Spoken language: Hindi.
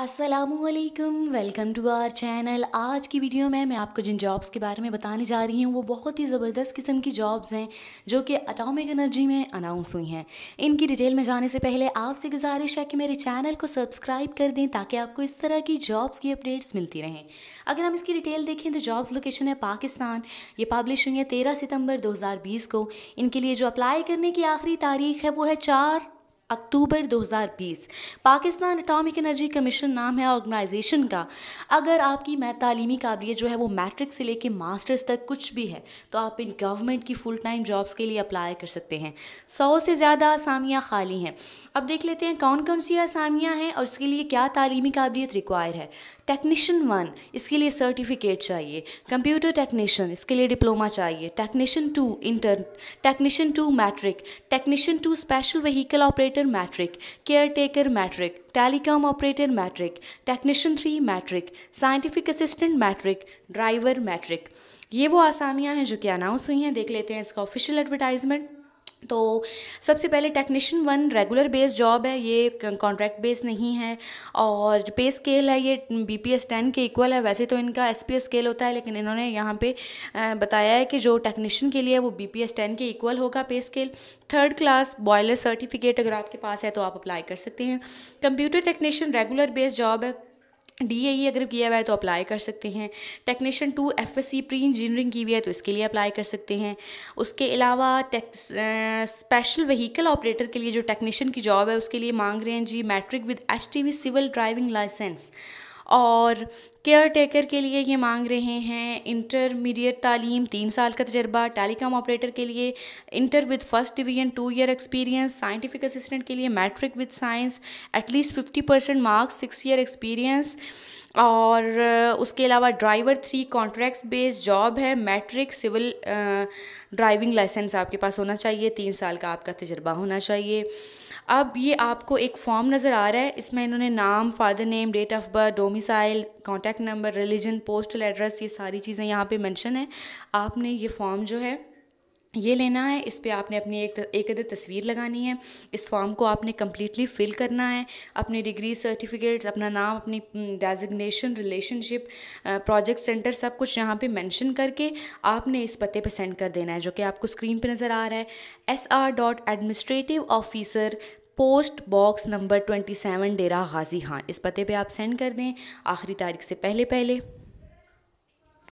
असलकम वेलकम टू आर चैनल आज की वीडियो में मैं आपको जिन जॉब्स के बारे में बताने जा रही हूँ वो बहुत ही ज़बरदस्त किस्म की जॉब्स हैं जो कि अटोमिक एनर्जी में अनाउंस हुई हैं इनकी डिटेल में जाने से पहले आपसे गुजारिश है कि मेरे चैनल को सब्सक्राइब कर दें ताकि आपको इस तरह की जॉब्स की अपडेट्स मिलती रहें अगर हम इसकी डिटेल देखें तो जॉब्स लोकेशन है पाकिस्तान ये पब्लिश हुई है तेरह सितम्बर दो को इनके लिए जो अप्लाई करने की आखिरी तारीख है वो है चार October 2020 Pakistan atomic energy commission नाम है ऑर्गेनाइजेशन का अगर आपकी मैं तालीमी काबिलियत जो है वो मैट्रिक से लेके मास्टर्स तक कुछ भी है तो आप इन गवर्नमेंट की फुल टाइम जॉब्स के लिए अप्लाई कर सकते हैं सौ से ज़्यादा आसामियाँ खाली हैं अब देख लेते हैं कौन कौन सी आसामियाँ हैं और इसके लिए क्या तालीमी काबिलियत रिक्वायर है टेक्नीशियन वन इसके लिए सर्टिफिकेट चाहिए कंप्यूटर टेक्नीशियन इसके लिए डिप्लोमा चाहिए technician two inter technician two matric technician two special vehicle operator operator matric caretaker matric telecom operator matric technician three matric scientific assistant matric driver matric ये वो आसामियाँ हैं जो कि अनाउंस हुई हैं देख लेते हैं इसका ऑफिशियल एडवर्टाइजमेंट तो सबसे पहले technician one regular base job है ये कॉन्ट्रैक्ट बेस नहीं है और जो पे स्केल है ये बी पी एस टेन के इक्वल है वैसे तो इनका एस पी एस स्केल होता है लेकिन इन्होंने यहाँ पे बताया है कि जो टेक्नीशियन के लिए वो बी पी एस टेन के इक्वल होगा pay scale third class boiler certificate अगर आपके पास है तो आप अप्लाई कर सकते हैं computer technician regular base job है डी ए e अगर किया हुआ है तो अप्लाई कर सकते हैं technician two F S C pre engineering की हुई है तो इसके लिए अप्लाई कर सकते हैं उसके अलावा स्पेशल व्हीकल ऑपरेटर के लिए जो टेक्नीशियन की जॉब है उसके लिए मांग रहे हैं जी matric with H T V civil driving licence और केयर टेकर के लिए ये मांग रहे हैं इंटरमीडिएट तालीम तीन साल का तजर्बा टेलीकॉम ऑपरेटर के लिए inter with first division two year experience scientific assistant के लिए matric with science at least fifty percent marks six year experience और uh, उसके अलावा driver three contract based job है मैट्रिक सिविल ड्राइविंग लाइसेंस आपके पास होना चाहिए तीन साल का आपका तजर्बा होना चाहिए अब ये आपको एक फॉर्म नज़र आ रहा है इसमें इन्होंने नाम father name date of birth domicile contact number religion postal address ये सारी चीज़ें यहाँ पे मेंशन है आपने ये फॉर्म जो है ये लेना है इस पर आपने अपनी एक एक अदर तस्वीर लगानी है इस फॉर्म को आपने कम्प्लीटली फिल करना है अपनी डिग्री सर्टिफिकेट्स अपना नाम अपनी डेजिग्नेशन रिलेशनशिप प्रोजेक्ट सेंटर सब कुछ यहाँ पे मेंशन करके आपने इस पते पे सेंड कर देना है जो कि आपको स्क्रीन पे नज़र आ रहा है S R dot administrative officer post box number twenty seven Dera Ghazi Khan इस पते पर आप सेंड कर दें आखिरी तारीख से पहले पहले